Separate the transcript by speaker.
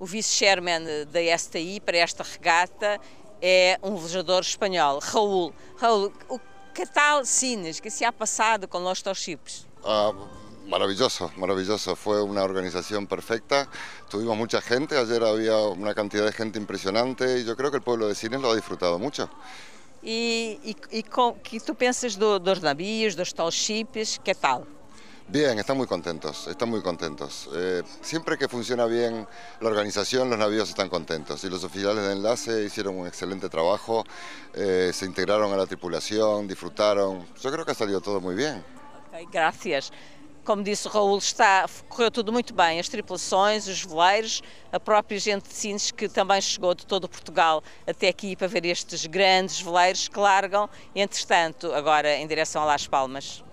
Speaker 1: O vice-chairman da STI para esta regata é um velejador espanhol, Raul. Raul, o que tal cines que se há passado com os teus chips?
Speaker 2: Ah, maravilhoso, maravilloso. Fue una organización perfecta. Tuvimos muita gente. Ayer havia uma quantidade de gente impressionante e eu creio que o pueblo de Cines lo ha disfrutado muito.
Speaker 1: e o que tu pensas do, dos navios, dos tall ships? Que tal?
Speaker 2: Bien, están muy contentos, están muy contentos. Eh, siempre que funciona bien la organización, los navíos están contentos y los oficiales de enlace hicieron un excelente trabajo, eh, se integraron a la tripulación, disfrutaron. Yo creo que ha salido todo muy bien.
Speaker 1: Ok, gracias. Como disse Raul, está, correu tudo muito bem, as tripulações, os veleiros, a própria gente de Sines que também chegou de todo Portugal até aqui para ver estes grandes veleiros que largam, entretanto, agora em direção a Las Palmas.